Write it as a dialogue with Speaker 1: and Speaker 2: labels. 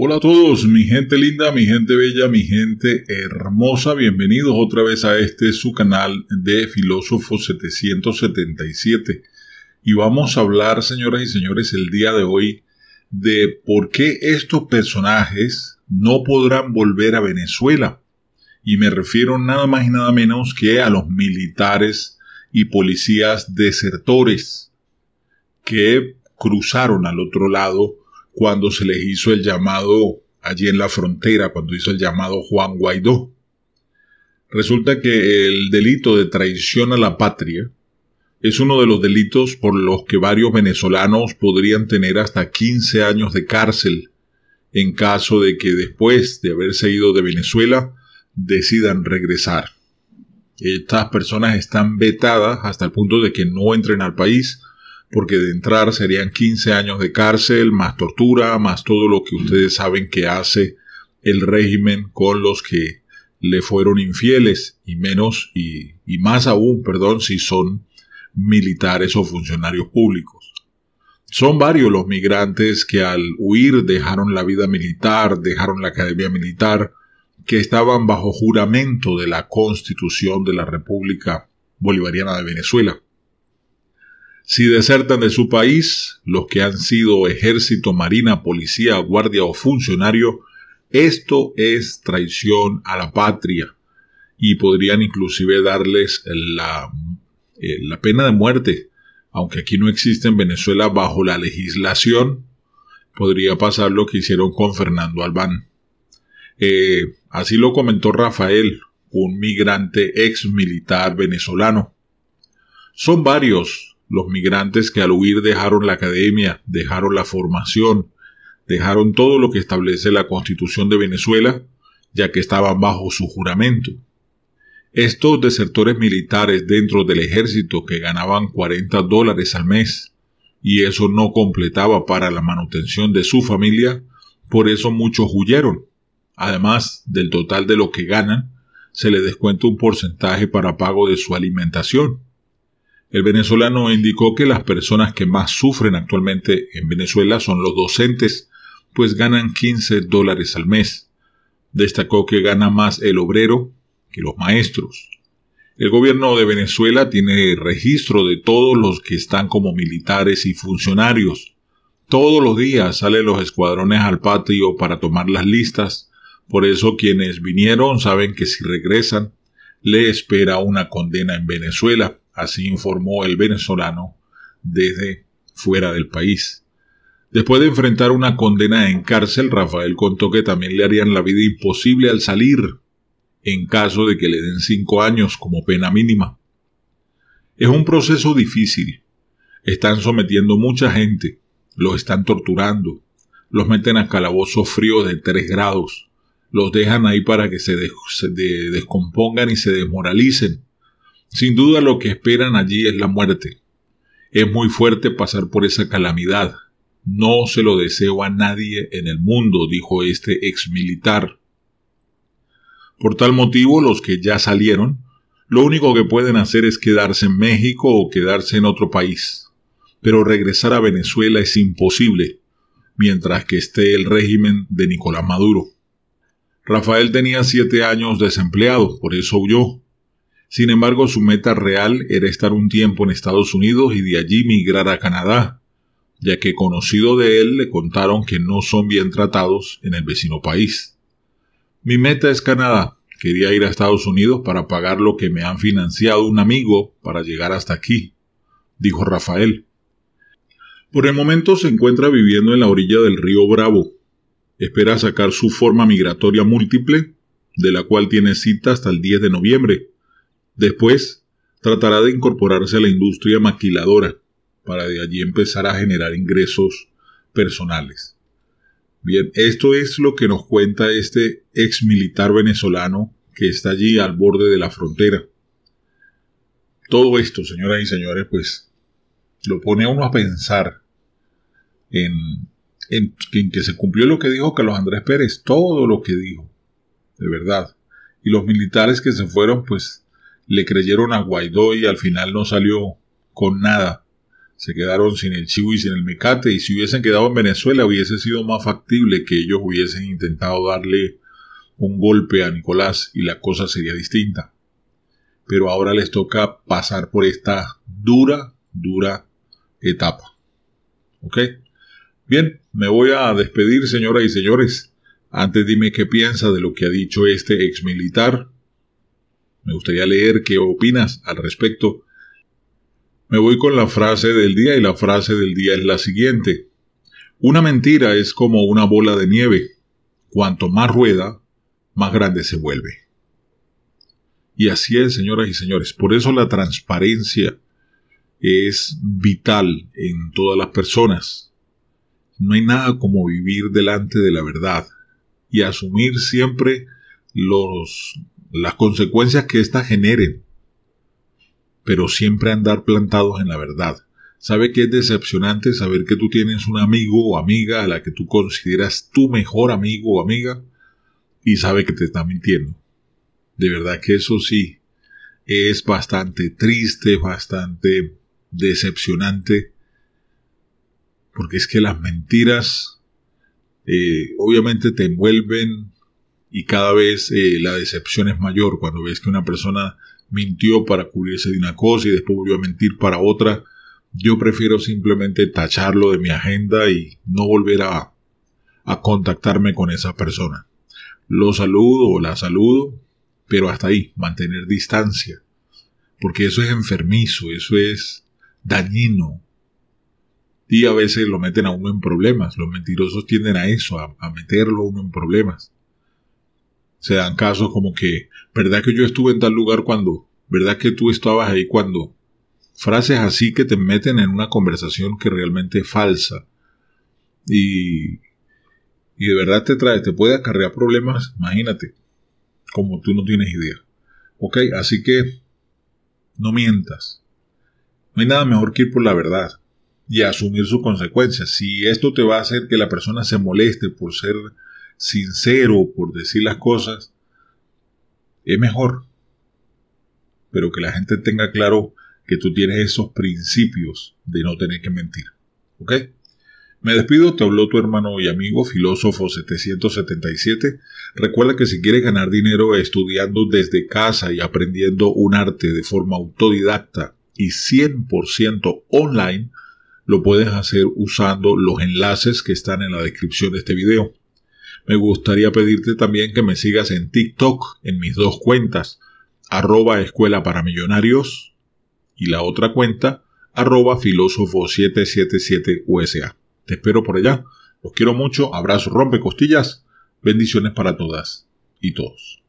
Speaker 1: Hola a todos, mi gente linda, mi gente bella, mi gente hermosa, bienvenidos otra vez a este su canal de Filósofo 777. Y vamos a hablar, señoras y señores, el día de hoy de por qué estos personajes no podrán volver a Venezuela. Y me refiero nada más y nada menos que a los militares y policías desertores que cruzaron al otro lado cuando se les hizo el llamado allí en la frontera, cuando hizo el llamado Juan Guaidó. Resulta que el delito de traición a la patria es uno de los delitos por los que varios venezolanos podrían tener hasta 15 años de cárcel en caso de que después de haberse ido de Venezuela decidan regresar. Estas personas están vetadas hasta el punto de que no entren al país porque de entrar serían 15 años de cárcel, más tortura, más todo lo que ustedes saben que hace el régimen con los que le fueron infieles, y menos, y, y más aún, perdón, si son militares o funcionarios públicos. Son varios los migrantes que al huir dejaron la vida militar, dejaron la academia militar, que estaban bajo juramento de la Constitución de la República Bolivariana de Venezuela. Si desertan de su país, los que han sido ejército, marina, policía, guardia o funcionario, esto es traición a la patria y podrían inclusive darles la, eh, pena de muerte, aunque aquí no existe en Venezuela bajo la legislación, podría pasar lo que hicieron con Fernando Albán. Eh, así lo comentó Rafael, un migrante ex militar venezolano. Son varios los migrantes que al huir dejaron la academia, dejaron la formación, dejaron todo lo que establece la Constitución de Venezuela, ya que estaban bajo su juramento. Estos desertores militares dentro del ejército que ganaban 40 dólares al mes, y eso no completaba para la manutención de su familia, por eso muchos huyeron. Además del total de lo que ganan, se les descuenta un porcentaje para pago de su alimentación. El venezolano indicó que las personas que más sufren actualmente en Venezuela son los docentes, pues ganan 15 dólares al mes. Destacó que gana más el obrero que los maestros. El gobierno de Venezuela tiene registro de todos los que están como militares y funcionarios. Todos los días salen los escuadrones al patio para tomar las listas. Por eso quienes vinieron saben que si regresan, le espera una condena en Venezuela. Así informó el venezolano desde fuera del país. Después de enfrentar una condena en cárcel, Rafael contó que también le harían la vida imposible al salir, en caso de que le den cinco años como pena mínima. Es un proceso difícil. Están sometiendo mucha gente, los están torturando, los meten a calabozos fríos de tres grados, los dejan ahí para que se, descompongan y se desmoralicen, sin duda lo que esperan allí es la muerte. Es muy fuerte pasar por esa calamidad. No se lo deseo a nadie en el mundo, dijo este ex militar. Por tal motivo, los que ya salieron, lo único que pueden hacer es quedarse en México o quedarse en otro país. Pero regresar a Venezuela es imposible, mientras que esté el régimen de Nicolás Maduro. Rafael tenía siete años desempleado, por eso huyó, sin embargo, su meta real era estar un tiempo en Estados Unidos y de allí migrar a Canadá, ya que conocido de él le contaron que no son bien tratados en el vecino país. Mi meta es Canadá. Quería ir a Estados Unidos para pagar lo que me han financiado un amigo para llegar hasta aquí, dijo Rafael. Por el momento se encuentra viviendo en la orilla del río Bravo. Espera sacar su forma migratoria múltiple, de la cual tiene cita hasta el 10 de noviembre Después, tratará de incorporarse a la industria maquiladora para de allí empezar a generar ingresos personales. Bien, esto es lo que nos cuenta este ex militar venezolano que está allí al borde de la frontera. Todo esto, señoras y señores, pues lo pone a uno a pensar en, en que se cumplió lo que dijo Carlos Andrés Pérez, todo lo que dijo, de verdad. Y los militares que se fueron, pues le creyeron a Guaidó y al final no salió con nada. Se quedaron sin el chivo y sin el mecate y si hubiesen quedado en Venezuela hubiese sido más factible que ellos hubiesen intentado darle un golpe a Nicolás y la cosa sería distinta. Pero ahora les toca pasar por esta dura, dura etapa. ¿Ok? Bien, me voy a despedir, señoras y señores. Antes dime qué piensa de lo que ha dicho este ex militar me gustaría leer qué opinas al respecto. Me voy con la frase del día y la frase del día es la siguiente. Una mentira es como una bola de nieve. Cuanto más rueda, más grande se vuelve. Y así es, señoras y señores. Por eso la transparencia es vital en todas las personas. No hay nada como vivir delante de la verdad y asumir siempre los las consecuencias que éstas generen, pero siempre andar plantados en la verdad. Sabe que es decepcionante saber que tú tienes un amigo o amiga a la que tú consideras tu mejor amigo o amiga y sabe que te está mintiendo. De verdad que eso sí, es bastante triste, bastante decepcionante, porque es que las mentiras eh, obviamente te envuelven y cada vez eh, la decepción es mayor cuando ves que una persona mintió para cubrirse de una cosa y después volvió a mentir para otra. Yo prefiero simplemente tacharlo de mi agenda y no volver a, contactarme con esa persona. Lo saludo o la saludo, pero hasta ahí, mantener distancia. Porque eso es enfermizo, eso es dañino. Y a veces lo meten a uno en problemas. Los mentirosos tienden a eso, a, a meterlo a uno en problemas se dan casos como que, ¿verdad que yo estuve en tal lugar cuando? ¿Verdad que tú estabas ahí cuando? Frases así que te meten en una conversación que realmente es falsa. Y, y de verdad te trae, te puede acarrear problemas, imagínate, como tú no tienes idea. Ok, así que no mientas. No hay nada mejor que ir por la verdad y asumir sus consecuencias. Si esto te va a hacer que la persona se moleste por ser sincero por decir las cosas, es mejor. Pero que la gente tenga claro que tú tienes esos principios de no tener que mentir. ¿Ok? Me despido, te habló tu hermano y amigo filósofo 777. Recuerda que si quieres ganar dinero estudiando desde casa y aprendiendo un arte de forma autodidacta y 100% online, lo puedes hacer usando los enlaces que están en la descripción de este video. Me gustaría pedirte también que me sigas en TikTok, en mis dos cuentas, arroba escuela para millonarios y la otra cuenta, arroba filósofo 777 USA. Te espero por allá. Los quiero mucho. Abrazo rompe costillas. Bendiciones para todas y todos.